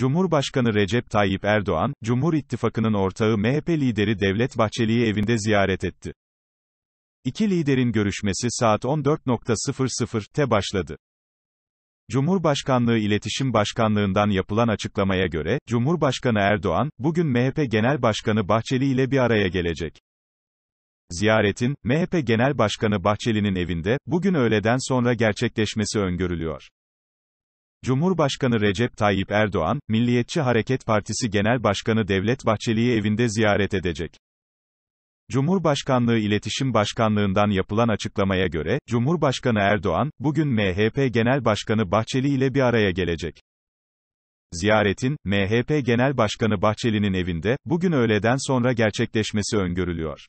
Cumhurbaşkanı Recep Tayyip Erdoğan, Cumhur İttifakı'nın ortağı MHP lideri Devlet Bahçeli'yi evinde ziyaret etti. İki liderin görüşmesi saat 14.00'te başladı. Cumhurbaşkanlığı İletişim Başkanlığından yapılan açıklamaya göre, Cumhurbaşkanı Erdoğan, bugün MHP Genel Başkanı Bahçeli ile bir araya gelecek. Ziyaretin, MHP Genel Başkanı Bahçeli'nin evinde, bugün öğleden sonra gerçekleşmesi öngörülüyor. Cumhurbaşkanı Recep Tayyip Erdoğan, Milliyetçi Hareket Partisi Genel Başkanı Devlet Bahçeli'yi evinde ziyaret edecek. Cumhurbaşkanlığı İletişim Başkanlığından yapılan açıklamaya göre, Cumhurbaşkanı Erdoğan, bugün MHP Genel Başkanı Bahçeli ile bir araya gelecek. Ziyaretin, MHP Genel Başkanı Bahçeli'nin evinde, bugün öğleden sonra gerçekleşmesi öngörülüyor.